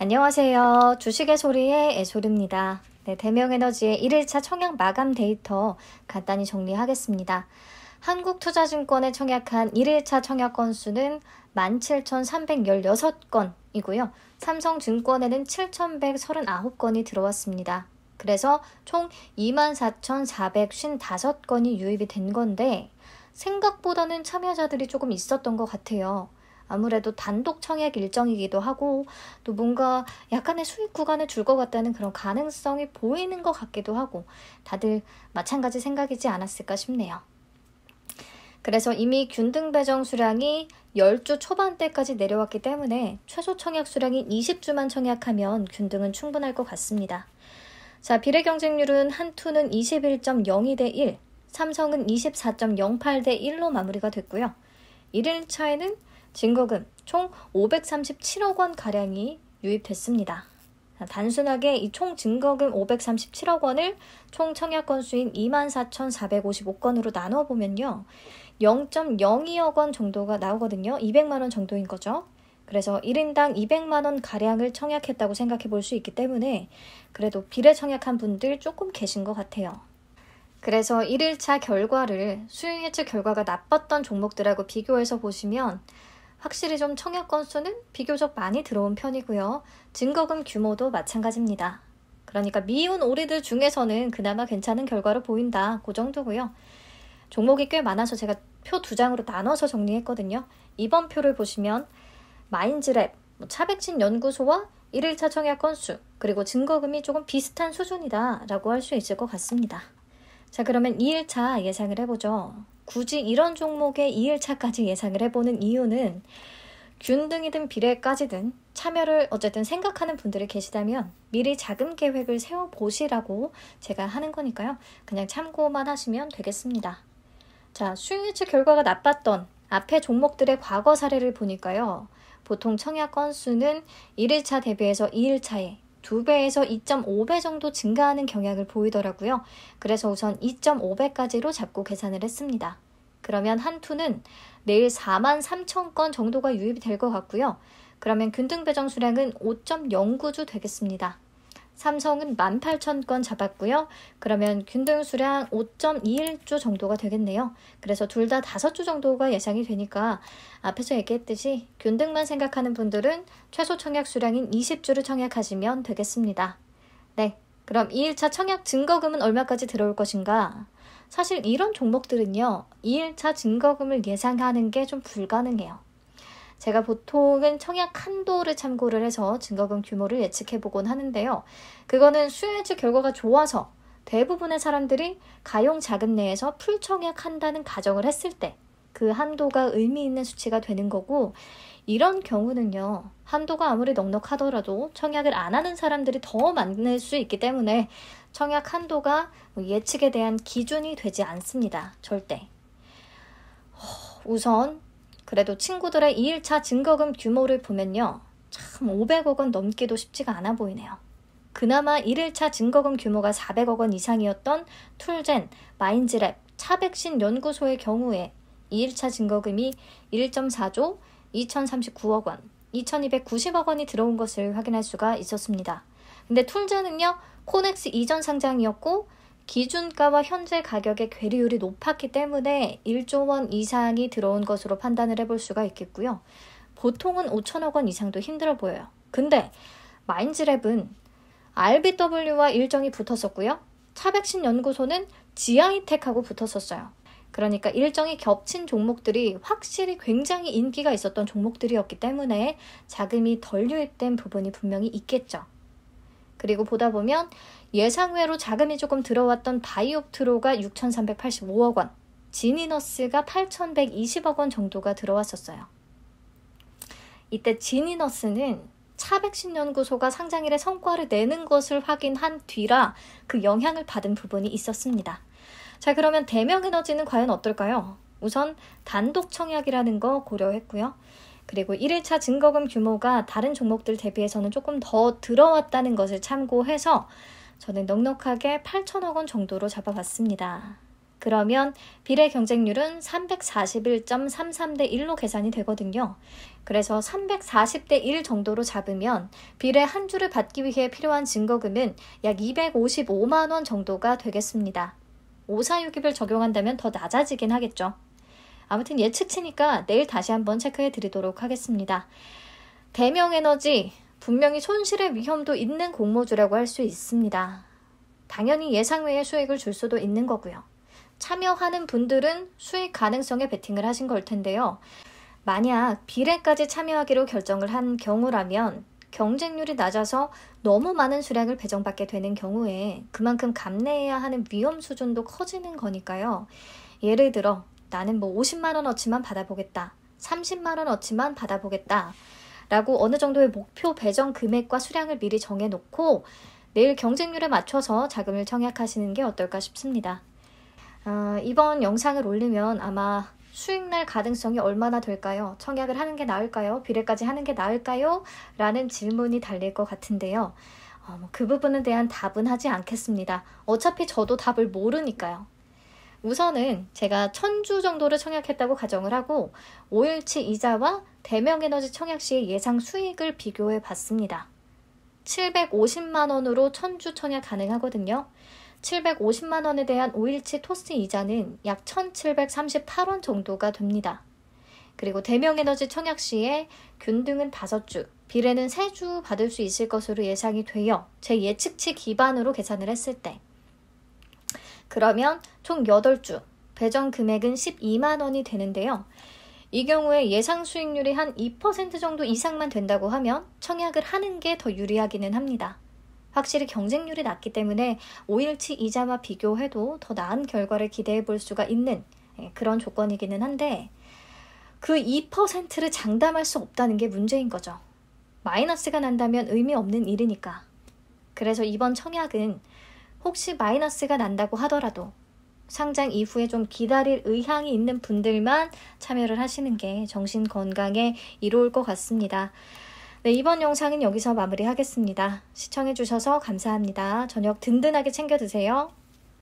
안녕하세요. 주식의 소리의 애소리입니다. 네, 대명에너지의 1일차 청약 마감 데이터 간단히 정리하겠습니다. 한국투자증권에 청약한 1일차 청약 건수는 17,316건이고요. 삼성증권에는 7,139건이 들어왔습니다. 그래서 총 24,455건이 유입이 된 건데 생각보다는 참여자들이 조금 있었던 것 같아요. 아무래도 단독 청약 일정이기도 하고 또 뭔가 약간의 수익 구간을 줄 것 같다는 그런 가능성이 보이는 것 같기도 하고 다들 마찬가지 생각이지 않았을까 싶네요. 그래서 이미 균등 배정 수량이 10주 초반대까지 내려왔기 때문에 최소 청약 수량이 20주만 청약하면 균등은 충분할 것 같습니다. 자, 비례 경쟁률은 한투는 21.02 대 1, 삼성은 24.08 대 1로 마무리가 됐고요. 1일 차에는 진거금 총 537억 원가량이 유입됐습니다. 단순하게 이 총 증거금 537억 원을 총 청약 건수인 24,455건으로 나눠 보면요. 0.02억 원 정도가 나오거든요. 200만 원 정도인 거죠. 그래서 1인당 200만 원 가량을 청약했다고 생각해 볼 수 있기 때문에 그래도 비례 청약한 분들 조금 계신 것 같아요. 그래서 1일차 결과를 수익 예측 결과가 나빴던 종목들하고 비교해서 보시면 확실히 좀 청약 건수는 비교적 많이 들어온 편이고요. 증거금 규모도 마찬가지입니다. 그러니까 미운 오리들 중에서는 그나마 괜찮은 결과로 보인다. 그 정도고요. 종목이 꽤 많아서 제가 표 두 장으로 나눠서 정리했거든요. 이번 표를 보시면 마인즈랩, 뭐 차백신 연구소와 1일차 청약 건수, 그리고 증거금이 조금 비슷한 수준이다라고 할 수 있을 것 같습니다. 자, 그러면 2일차 예상을 해보죠. 굳이 이런 종목의 2일차까지 예상을 해보는 이유는 균등이든 비례까지든 참여를 어쨌든 생각하는 분들이 계시다면 미리 자금 계획을 세워보시라고 제가 하는 거니까요. 그냥 참고만 하시면 되겠습니다. 자, 수익예측 결과가 나빴던 앞에 종목들의 과거 사례를 보니까요. 보통 청약 건수는 1일차 대비해서 2일차에 2배에서 2.5배 정도 증가하는 경향을 보이더라고요. 그래서 우선 2.5배까지로 잡고 계산을 했습니다. 그러면 한 투는 내일 4만 3천 건 정도가 유입이 될 것 같고요. 그러면 균등 배정 수량은 5.09주 되겠습니다. 삼성은 18,000건 잡았고요. 그러면 균등 수량 5.21조 정도가 되겠네요. 그래서 둘 다 5주 정도가 예상이 되니까 앞에서 얘기했듯이 균등만 생각하는 분들은 최소 청약 수량인 20주를 청약하시면 되겠습니다. 네. 그럼 2일차 청약 증거금은 얼마까지 들어올 것인가? 사실 이런 종목들은요, 2일차 증거금을 예상하는 게 좀 불가능해요. 제가 보통은 청약 한도를 참고를 해서 증거금 규모를 예측해 보곤 하는데요. 그거는 수혜주 결과가 좋아서 대부분의 사람들이 가용 자금 내에서 풀청약한다는 가정을 했을 때 그 한도가 의미 있는 수치가 되는 거고 이런 경우는요 한도가 아무리 넉넉하더라도 청약을 안 하는 사람들이 더 많을 수 있기 때문에 청약 한도가 뭐 예측에 대한 기준이 되지 않습니다 절대 우선 그래도 친구들의 2일차 증거금 규모를 보면요. 참 500억 원 넘기도 쉽지가 않아 보이네요. 그나마 1일차 증거금 규모가 400억 원 이상이었던 툴젠, 마인즈랩, 차백신 연구소의 경우에 2일차 증거금이 1.4조 2039억 원, 2290억 원이 들어온 것을 확인할 수가 있었습니다. 근데 툴젠은요, 코넥스 이전 상장이었고 기준가와 현재 가격의 괴리율이 높았기 때문에 1조 원 이상이 들어온 것으로 판단을 해볼 수가 있겠고요. 보통은 5천억 원 이상도 힘들어 보여요. 근데 마인즈랩은 RBW와 일정이 붙었었고요. 차백신 연구소는 지아이텍하고 붙었었어요. 그러니까 일정이 겹친 종목들이 확실히 굉장히 인기가 있었던 종목들이었기 때문에 자금이 덜 유입된 부분이 분명히 있겠죠. 그리고 보다 보면 예상외로 자금이 조금 들어왔던 바이옵트로가 6,385억 원, 지니너스가 8,120억 원 정도가 들어왔었어요. 이때 지니너스는 차백신 연구소가 상장일에 성과를 내는 것을 확인한 뒤라 그 영향을 받은 부분이 있었습니다. 자, 그러면 대명 에너지는 과연 어떨까요? 우선 단독 청약이라는 거 고려했고요. 그리고 1일차 증거금 규모가 다른 종목들 대비해서는 조금 더 들어왔다는 것을 참고해서 저는 넉넉하게 8천억 원 정도로 잡아봤습니다. 그러면 비례 경쟁률은 341.33대 1로 계산이 되거든요. 그래서 340대 1 정도로 잡으면 비례 한 주를 받기 위해 필요한 증거금은 약 255만 원 정도가 되겠습니다. 5462를 적용한다면 더 낮아지긴 하겠죠. 아무튼 예측치니까 내일 다시 한번 체크해 드리도록 하겠습니다. 대명 에너지, 분명히 손실의 위험도 있는 공모주라고 할 수 있습니다. 당연히 예상 외의 수익을 줄 수도 있는 거고요. 참여하는 분들은 수익 가능성에 베팅을 하신 걸 텐데요. 만약 비례까지 참여하기로 결정을 한 경우라면 경쟁률이 낮아서 너무 많은 수량을 배정받게 되는 경우에 그만큼 감내해야 하는 위험 수준도 커지는 거니까요. 예를 들어 나는 뭐 50만원어치만 받아보겠다. 30만원어치만 받아보겠다. 라고 어느 정도의 목표 배정 금액과 수량을 미리 정해놓고 내일 경쟁률에 맞춰서 자금을 청약하시는 게 어떨까 싶습니다. 어, 이번 영상을 올리면 아마 수익날 가능성이 얼마나 될까요? 청약을 하는 게 나을까요? 비례까지 하는 게 나을까요? 라는 질문이 달릴 것 같은데요. 어, 뭐 그 부분에 대한 답은 하지 않겠습니다. 어차피 저도 답을 모르니까요. 우선은 제가 천주 정도를 청약했다고 가정을 하고 5일치 이자와 대명에너지 청약 시의 예상 수익을 비교해 봤습니다. 750만원으로 천주 청약 가능하거든요. 750만원에 대한 5일치 토스 이자는 약 1738원 정도가 됩니다. 그리고 대명에너지 청약 시에 균등은 5주, 비례는 3주 받을 수 있을 것으로 예상이 되어 제 예측치 기반으로 계산을 했을 때 그러면 총 8주, 배정 금액은 12만 원이 되는데요. 이 경우에 예상 수익률이 한 2% 정도 이상만 된다고 하면 청약을 하는 게 더 유리하기는 합니다. 확실히 경쟁률이 낮기 때문에 5일치 이자와 비교해도 더 나은 결과를 기대해 볼 수가 있는 예, 그런 조건이기는 한데 그 2%를 장담할 수 없다는 게 문제인 거죠. 마이너스가 난다면 의미 없는 일이니까. 그래서 이번 청약은 혹시 마이너스가 난다고 하더라도 상장 이후에 좀 기다릴 의향이 있는 분들만 참여를 하시는 게 정신 건강에 이로울 것 같습니다. 네, 이번 영상은 여기서 마무리하겠습니다. 시청해주셔서 감사합니다. 저녁 든든하게 챙겨 드세요.